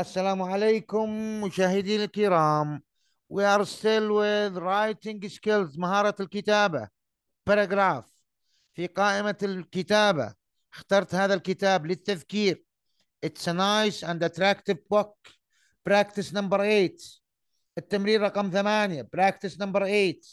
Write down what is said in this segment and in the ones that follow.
السلام عليكم مشاهدينا الكرام We are still with writing skills مهارة الكتابة paragraph في قائمة الكتابة اخترت هذا الكتاب للتذكير It's a nice and attractive book Practice number eight. التمرين رقم ثمانية. Practice number eight.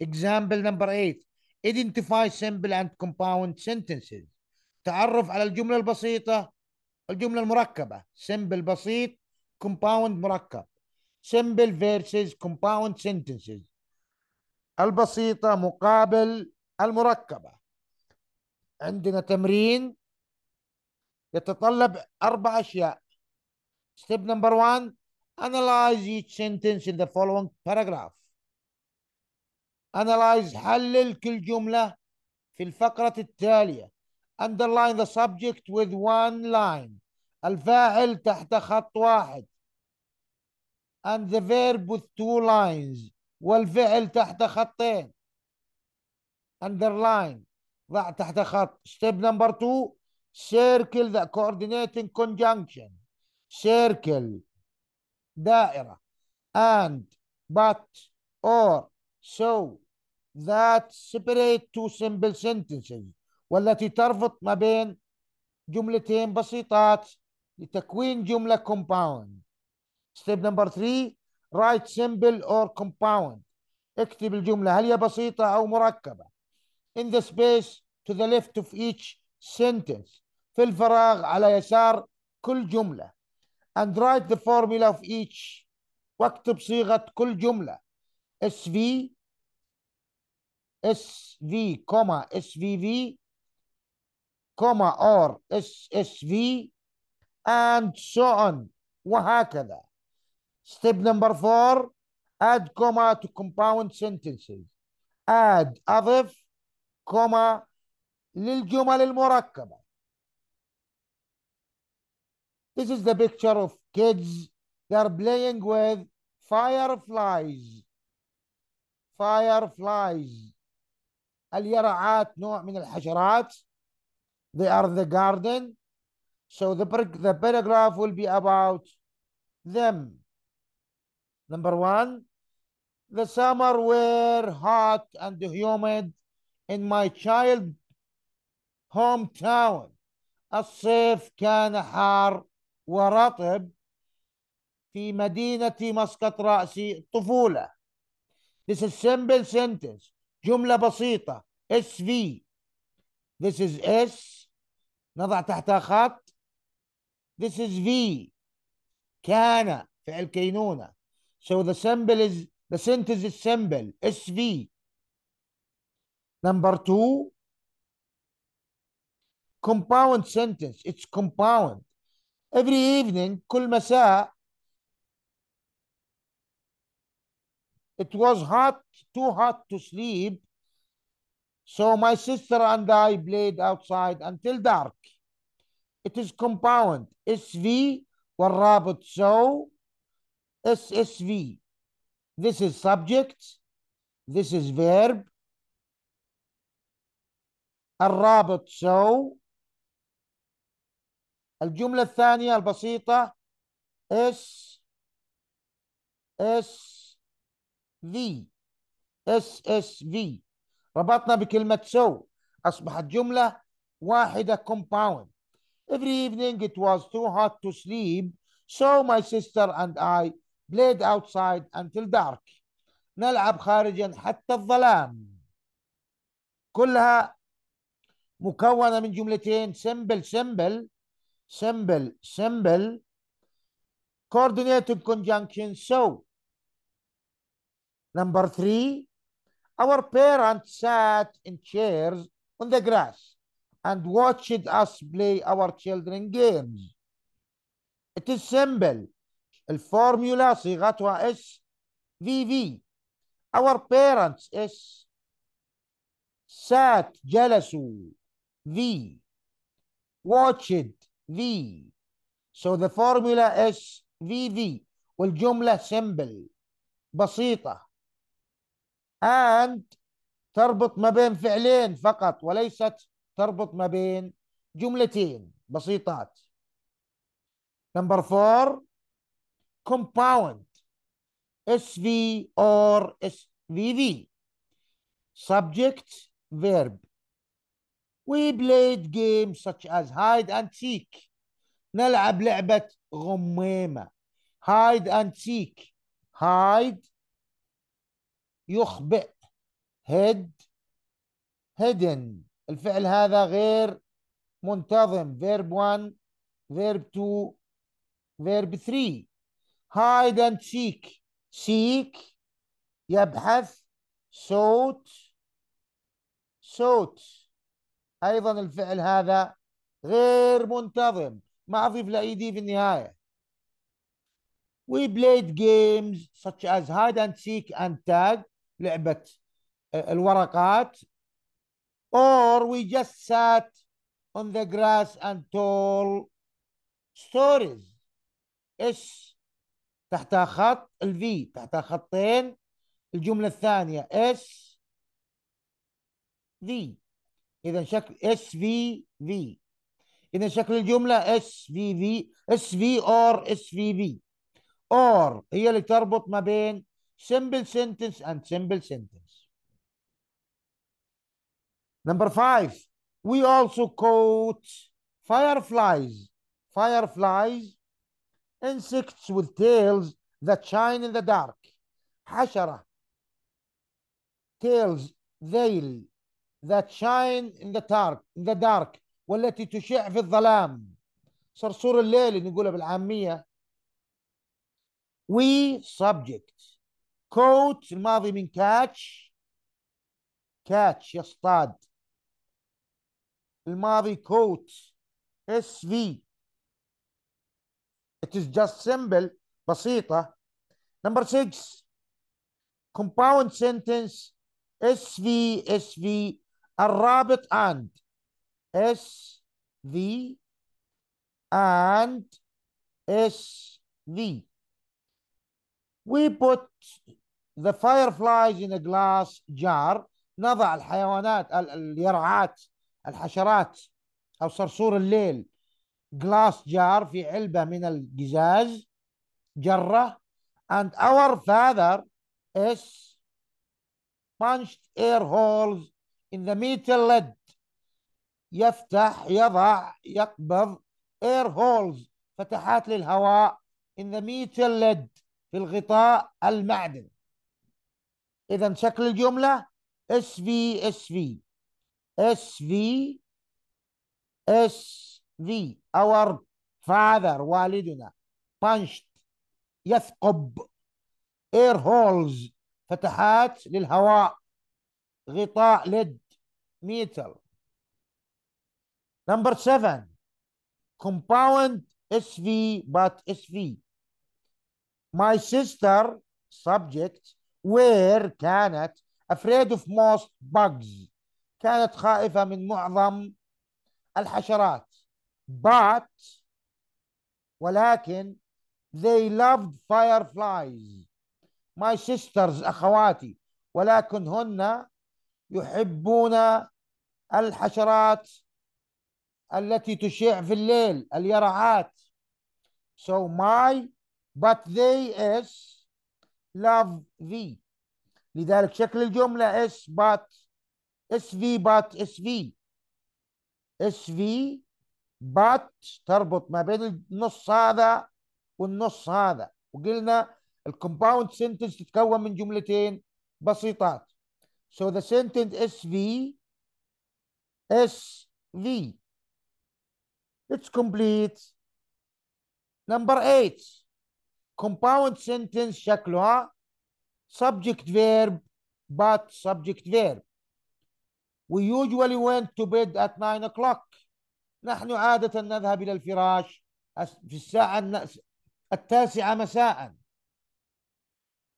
Example number eight. Identify simple and compound sentences تعرف على الجملة البسيطة الجمله المركبه سمبل بسيط كومباوند مركب سمبل فيرسز كومباوند سنتنسز البسيطه مقابل المركبه عندنا تمرين يتطلب اربع اشياء step number 1 analyze each sentence in the following paragraph analyze حلل كل جمله في الفقره التاليه underline the subject with one line الفاعل تحت خط واحد and the verb with two lines والفعل تحت خطين underline ضع تحت خط step number two circle the coordinating conjunction circle دائرة and but or so that separate two simple sentences والتي تربط ما بين جملتين بسيطات لتكوين جملة compound step number three write simple or compound اكتب الجملة هل هي بسيطة أو مركبة in the space to the left of each sentence في الفراغ على يسار كل جملة and write the formula of each واكتب صيغة كل جملة SV SV, SVV comma or SSV and so on وهكذا step number four add comma to compound sentences add أضف comma للجمل المركبة This is the picture of kids they are playing with fireflies fireflies اليرعات نوع من الحشرات They are the garden. So the, the paragraph will be about them. Number one, the summer were hot and humid in my child hometown. الصيف كان حار ورطب في مدينة مسقط رأسي طفولة. This is simple sentence. جملة بسيطة. SV. This is S. نضع تحتها خط This is V كان فعل كينونة So the symbol is the sentence is symbol SV Number two compound sentence it's compound every evening كل مساء it was hot too hot to sleep So my sister and I played outside until dark. It is compound SV والرابط so SSV. This is subject. This is verb. الرابط so الجملة الثانية البسيطة S S V S S V ربطنا بكلمة so أصبحت جملة واحدة compound Every evening it was too hot to sleep so my sister and I played outside until dark نلعب خارجا حتى الظلام كلها مكونة من جملتين simple simple simple simple coordinated conjunction so number three Our parents sat in chairs on the grass and watched us play our children games. It is simple. The formula is VV. Our parents is sat jealous V watched V so the formula is VV والجملة simple بسيطة and تربط ما بين فعلين فقط وليست تربط ما بين جملتين بسيطات number four compound SV or SVV subject verb we played games such as hide and seek نلعب لعبة غميمة hide and seek hide يخبئ هد هدن الفعل هذا غير منتظم فيرب 1 فيرب 2 فيرب 3 هايد اند سيك سيك يبحث صوت صوت ايضا الفعل هذا غير منتظم ما اضيف له اي دي في النهايه We played games such as hide and seek and tag لعبه آه، الورقات or we just sat on the grass and told stories اس تحت خط الفي تحت خطين الجملة الثانية اس في إذا شكل اس في في إذا شكل الجملة اس في في اس في اور اس في في اور هي اللي تربط ما بين Simple sentence and simple sentence. Number five, we also quote fireflies. Fireflies, insects with tails that shine in the dark. Hashara, tails, veil, that shine in the dark, in the dark والتي تشع في الظلام. صرصور الليل نقولها بالعامية. We subject كوت الماضي من كاتش كاتش يصطاد الماضي كوت اس في it is just simple بسيطة number 6 compound sentence اس في اس في الرابط and اس في and اس V. We put ذا فاير فلايز ان جلاس جار نضع الحيوانات اليرعات الحشرات او صرصور الليل جلاس جار في علبه من القزاز جره and our father is punched air holes in the metal lid يفتح يضع يقبض air holes فتحات للهواء in the metal lid في الغطاء المعدني اذا شكل الجمله اس في اس في اس في اس في اور فاذر والدنا punched يثقب اير هولز فتحات للهواء غطاء ليد ميتال نمبر 7 كومباوند اس في بات اس في ماي سيستر سبجكت وير كانت afraid of most bugs كانت خائفة من معظم الحشرات but ولكن they loved fireflies my sisters أخواتي ولكن هن يحبون الحشرات التي تشيع في الليل اليرعات so my but they is love في لذلك شكل الجملة اس بات اس في بات اس في اس في بات تربط ما بين النص هذا والنص هذا وقلنا الكومباوند سنتنس تتكون من جملتين بسيطات so the sentence S V it's complete number 8 compound sentence شكلها subject verb but subject verb we usually went to bed at 9 o'clock نحن عادة نذهب إلى الفراش في الساعة التاسعة مساء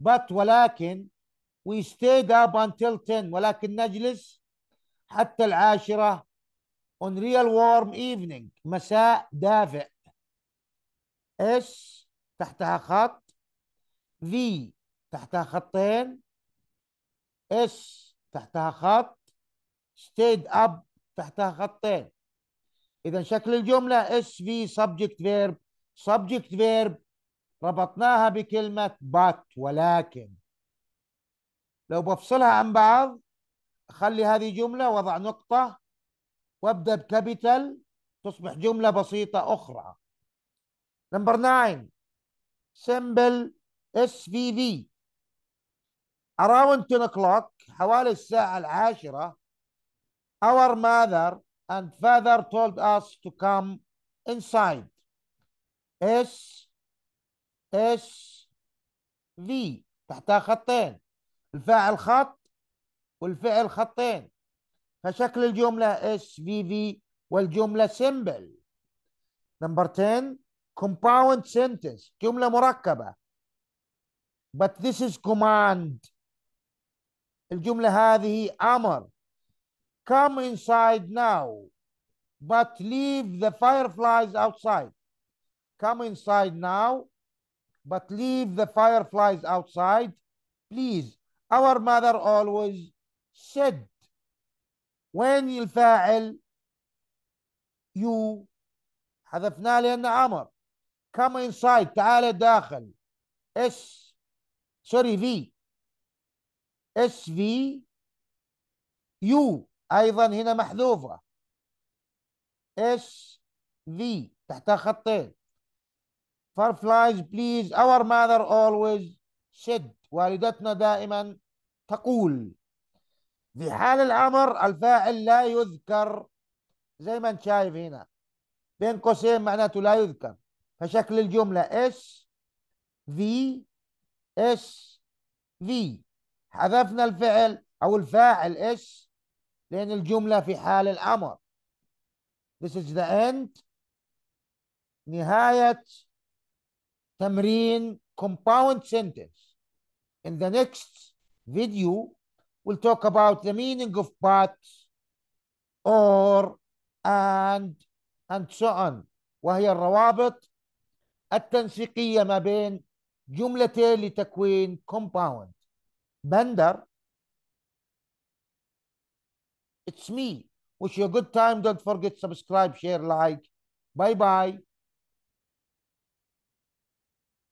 but ولكن we stayed up until 10 ولكن نجلس حتى العاشرة on real warm evening مساء دافئ S تحتها خط V تحتها خطين S تحتها خط Stayed up تحتها خطين اذا شكل الجمله SV Subject Verb Subject Verb ربطناها بكلمه but ولكن لو بفصلها عن بعض خلي هذه جمله وضع نقطه وابدا بكابيتال تصبح جمله بسيطه اخرى نمبر 9 سمبل اس في في around 10 o'clock حوالي الساعة العاشرة our mother and father told us to come inside اس اس في تحتها خطين الفاعل خط والفعل خطين فشكل الجملة اس في في والجملة سمبل نمبر 10 compound sentence جملة مركبة but this is command الجملة هذه أمر come inside now but leave the fireflies outside come inside now but leave the fireflies outside please our mother always said وين الفاعل you حذفناه لأن أمر كم انسايد تعال داخل اس سوري في اس في يو ايضا هنا محذوفه اس في تحتها خطين فلايز بليز اور ماذر اولويز سيد والدتنا دائما تقول في حال الامر الفاعل لا يذكر زي ما انت شايف هنا بين قوسين معناته لا يذكر فشكل الجملة اس في اس في حذفنا الفعل أو الفاعل اس لأن الجملة في حال الأمر This is the end نهاية تمرين compound sentence In the next video we'll talk about the meaning of but or and and so on وهي الروابط التنسيقية ما بين جملتين لتكوين compound بندر It's me. Wish you a good time. Don't forget subscribe, share, like. Bye bye.